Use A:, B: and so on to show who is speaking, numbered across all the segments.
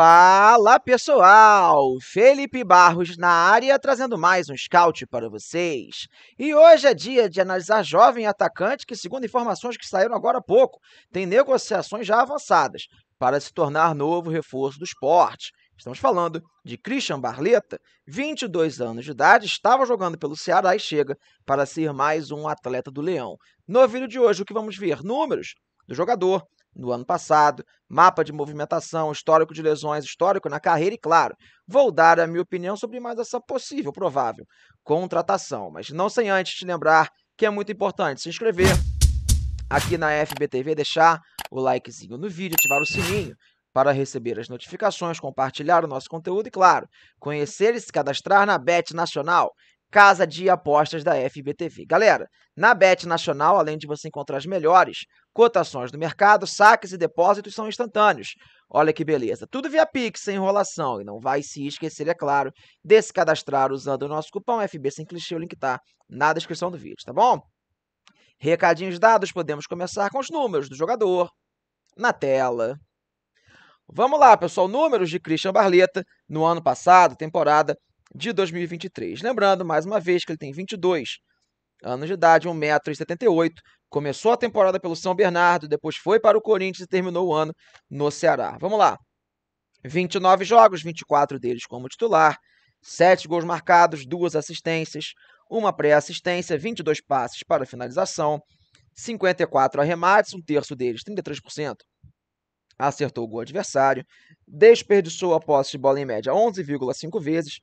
A: Fala pessoal, Felipe Barros na área trazendo mais um scout para vocês. E hoje é dia de analisar jovem atacante que, segundo informações que saíram agora há pouco, tem negociações já avançadas para se tornar novo reforço do esporte. Estamos falando de Christian Barleta, 22 anos de idade, estava jogando pelo Ceará e chega para ser mais um atleta do Leão. No vídeo de hoje, o que vamos ver? Números do jogador, do ano passado, mapa de movimentação, histórico de lesões, histórico na carreira e, claro, vou dar a minha opinião sobre mais essa possível, provável contratação. Mas não sem antes te lembrar que é muito importante se inscrever aqui na FBTV, deixar o likezinho no vídeo, ativar o sininho para receber as notificações, compartilhar o nosso conteúdo e, claro, conhecer e se cadastrar na Bet Nacional, casa de apostas da FBTV. Galera, na Bet Nacional, além de você encontrar as melhores cotações do mercado, saques e depósitos são instantâneos. Olha que beleza. Tudo via Pix, sem enrolação. E não vai se esquecer, é claro, de se cadastrar usando o nosso cupom FB sem clichê. O link tá na descrição do vídeo, tá bom? Recadinhos dados, podemos começar com os números do jogador na tela. Vamos lá, pessoal. Números de Christian Barleta no ano passado, temporada de 2023. Lembrando, mais uma vez, que ele tem 22 anos de idade, 1,78m, começou a temporada pelo São Bernardo, depois foi para o Corinthians e terminou o ano no Ceará. Vamos lá. 29 jogos, 24 deles como titular, 7 gols marcados, 2 assistências, uma pré-assistência, 22 passes para finalização, 54 arremates, um terço deles, 33%, acertou o gol adversário, desperdiçou a posse de bola em média 11,5 vezes,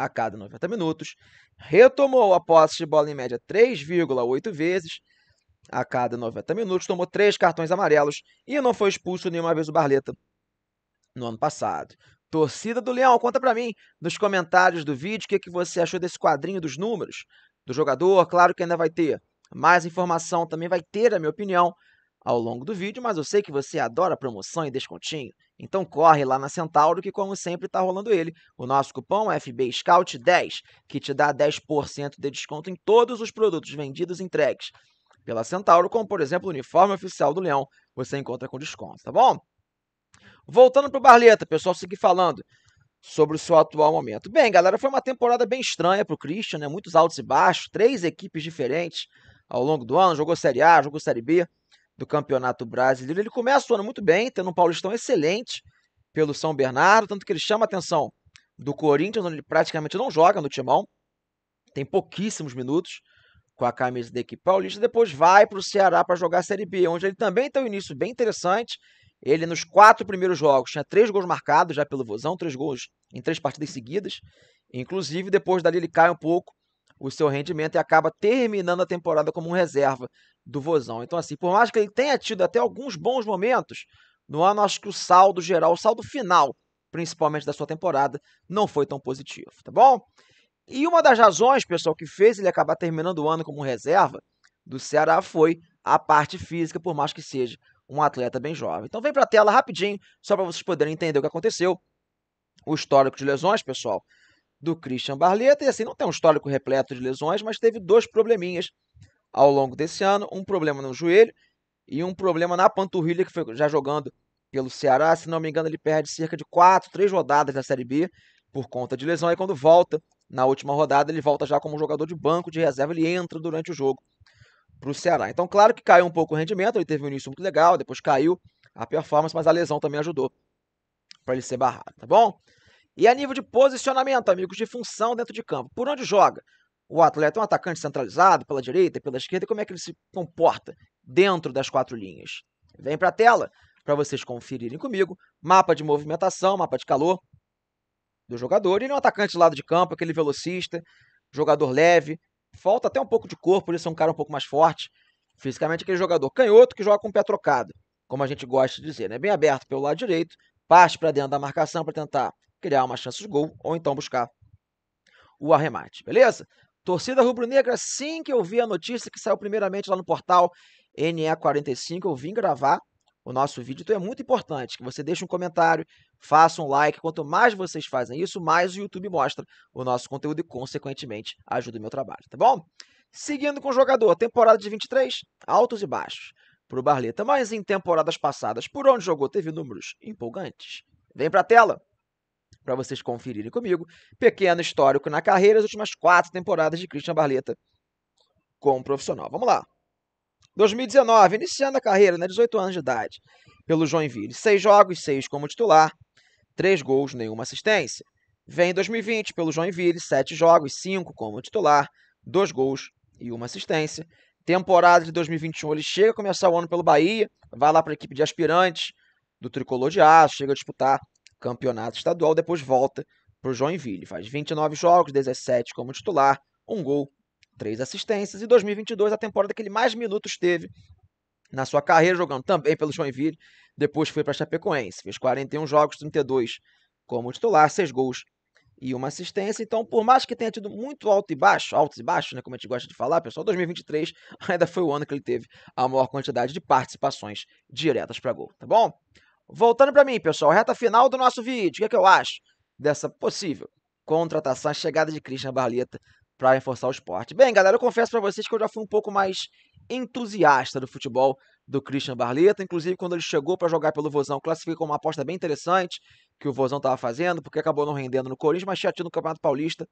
A: a cada 90 minutos, retomou a posse de bola em média 3,8 vezes a cada 90 minutos, tomou três cartões amarelos e não foi expulso nenhuma vez o Barleta no ano passado. Torcida do Leão, conta para mim nos comentários do vídeo o que, é que você achou desse quadrinho dos números do jogador. Claro que ainda vai ter mais informação, também vai ter a minha opinião ao longo do vídeo, mas eu sei que você adora promoção e descontinho. Então corre lá na Centauro que como sempre está rolando ele. O nosso cupom é FB Scout 10, que te dá 10% de desconto em todos os produtos vendidos e entregues pela Centauro, como por exemplo o uniforme oficial do Leão, você encontra com desconto, tá bom? Voltando pro Barleta, pessoal, seguir falando sobre o seu atual momento. Bem, galera, foi uma temporada bem estranha pro Christian, né? Muitos altos e baixos, três equipes diferentes ao longo do ano, jogou Série A, jogou Série B, do Campeonato Brasileiro. Ele começa o ano muito bem, tendo um Paulistão excelente pelo São Bernardo, tanto que ele chama a atenção do Corinthians, onde ele praticamente não joga no timão, tem pouquíssimos minutos com a camisa da equipe paulista, depois vai para o Ceará para jogar a Série B, onde ele também tem um início bem interessante. Ele, nos quatro primeiros jogos, tinha três gols marcados já pelo Vozão, três gols em três partidas seguidas. Inclusive, depois dali ele cai um pouco o seu rendimento e acaba terminando a temporada como um reserva do Vozão. Então, assim, por mais que ele tenha tido até alguns bons momentos no ano, acho que o saldo geral, o saldo final, principalmente da sua temporada, não foi tão positivo, tá bom? E uma das razões, pessoal, que fez ele acabar terminando o ano como reserva do Ceará foi a parte física, por mais que seja um atleta bem jovem. Então vem para a tela rapidinho, só para vocês poderem entender o que aconteceu. O histórico de lesões, pessoal do Christian Barleta. E assim, não tem um histórico repleto de lesões, mas teve dois probleminhas ao longo desse ano: um problema no joelho e um problema na panturrilha, que foi já jogando pelo Ceará. Se não me engano, ele perde cerca de quatro três rodadas na Série B por conta de lesão. E quando volta na última rodada, ele volta já como jogador de banco de reserva, ele entra durante o jogo para o Ceará. Então, claro que caiu um pouco o rendimento, ele teve um início muito legal, depois caiu a performance, mas a lesão também ajudou para ele ser barrado, tá bom? E a nível de posicionamento, amigos, de função dentro de campo, por onde joga? O atleta é um atacante centralizado pela direita e pela esquerda, e como é que ele se comporta dentro das quatro linhas? Vem para a tela para vocês conferirem comigo. Mapa de movimentação, mapa de calor do jogador. Ele é um atacante do lado de campo, aquele velocista, jogador leve. Falta até um pouco de corpo, ele é um cara um pouco mais forte. Fisicamente, aquele jogador canhoto que joga com o pé trocado, como a gente gosta de dizer, né? Bem aberto pelo lado direito, parte para dentro da marcação para tentar criar uma chance de gol ou então buscar o arremate, beleza? Torcida rubro-negra, assim que eu vi a notícia que saiu primeiramente lá no portal NE45, eu vim gravar o nosso vídeo. Então é muito importante que você deixe um comentário, faça um like. Quanto mais vocês fazem isso, mais o YouTube mostra o nosso conteúdo e, consequentemente, ajuda o meu trabalho, tá bom? Seguindo com o jogador, temporada de 23, altos e baixos para o Barleta, mas em temporadas passadas, por onde jogou, teve números empolgantes. Vem para a tela! para vocês conferirem comigo. Pequeno histórico na carreira, as últimas quatro temporadas de Christian Barleta como profissional. Vamos lá. 2019, iniciando a carreira, né, 18 anos de idade, pelo Joinville. Seis jogos, seis como titular, três gols, nenhuma assistência. Vem 2020 pelo Joinville, sete jogos, cinco como titular, dois gols e uma assistência. Temporada de 2021, ele chega a começar o ano pelo Bahia, vai lá para a equipe de aspirantes do Tricolor de Aço, chega a disputar campeonato estadual, depois volta para o Joinville. Faz 29 jogos, 17 como titular, um gol, três assistências. E 2022, a temporada que ele mais minutos teve na sua carreira, jogando também pelo Joinville. Depois foi para Chapecoense, fez 41 jogos, 32 como titular, seis gols e uma assistência. Então, por mais que tenha tido muito alto e baixo, altos e baixos, né, como a gente gosta de falar, pessoal, 2023 ainda foi o ano que ele teve a maior quantidade de participações diretas para gol, tá bom? Voltando para mim, pessoal, reta final do nosso vídeo. O que, é que eu acho dessa possível contratação, chegada de Christian Barleta para reforçar o esporte? Bem, galera, eu confesso para vocês que eu já fui um pouco mais entusiasta do futebol do Christian Barleta. Inclusive, quando ele chegou para jogar pelo Vozão, classifiquei como uma aposta bem interessante que o Vozão estava fazendo, porque acabou não rendendo no Corinthians, mas tinha tido no Campeonato Paulista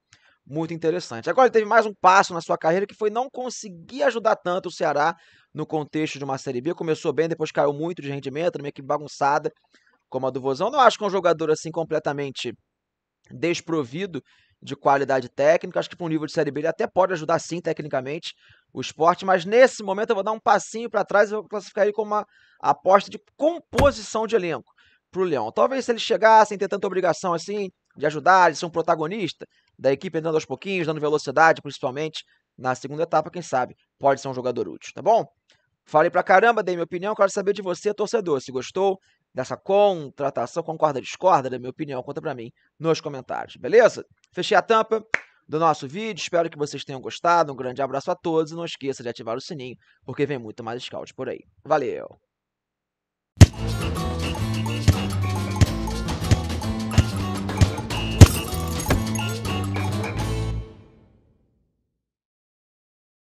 A: muito interessante. Agora ele teve mais um passo na sua carreira que foi não conseguir ajudar tanto o Ceará no contexto de uma Série B. Começou bem, depois caiu muito de rendimento, meio que bagunçada, como a do Vozão. Não acho que é um jogador assim completamente desprovido de qualidade técnica. Acho que para um nível de Série B ele até pode ajudar sim, tecnicamente, o esporte. Mas nesse momento eu vou dar um passinho para trás e vou classificar ele como uma aposta de composição de elenco para o Leão. Talvez se ele chegasse sem ter tanta obrigação assim de ajudar, de ser um protagonista, da equipe andando aos pouquinhos, dando velocidade, principalmente na segunda etapa, quem sabe, pode ser um jogador útil, tá bom? Falei pra caramba, dei minha opinião, quero saber de você, torcedor, se gostou dessa contratação, concorda, discorda da minha opinião, conta pra mim nos comentários, beleza? Fechei a tampa do nosso vídeo, espero que vocês tenham gostado, um grande abraço a todos e não esqueça de ativar o sininho, porque vem muito mais scout por aí. Valeu!